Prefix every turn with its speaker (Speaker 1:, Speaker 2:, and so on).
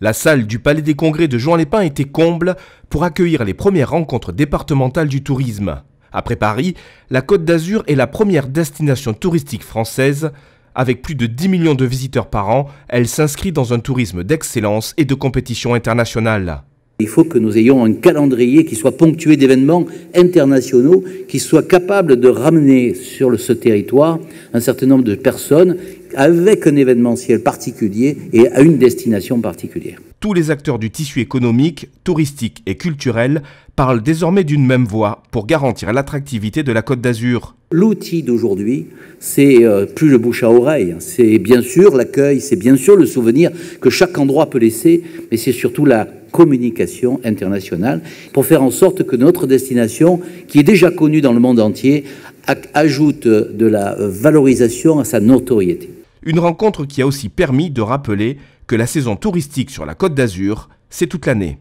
Speaker 1: La salle du Palais des Congrès de Jean les était comble pour accueillir les premières rencontres départementales du tourisme. Après Paris, la Côte d'Azur est la première destination touristique française. Avec plus de 10 millions de visiteurs par an, elle s'inscrit dans un tourisme d'excellence
Speaker 2: et de compétition internationale. Il faut que nous ayons un calendrier qui soit ponctué d'événements internationaux, qui soit capable de ramener sur ce territoire un certain nombre de personnes avec un événementiel particulier et à une destination particulière.
Speaker 1: Tous les acteurs du tissu économique, touristique et culturel parlent désormais d'une
Speaker 2: même voix pour garantir l'attractivité de la Côte d'Azur. L'outil d'aujourd'hui, c'est euh, plus le bouche à oreille, c'est bien sûr l'accueil, c'est bien sûr le souvenir que chaque endroit peut laisser, mais c'est surtout la communication internationale pour faire en sorte que notre destination, qui est déjà connue dans le monde entier, ajoute de la valorisation à sa notoriété.
Speaker 1: Une rencontre qui a aussi permis de rappeler que la saison touristique sur la Côte d'Azur, c'est toute l'année.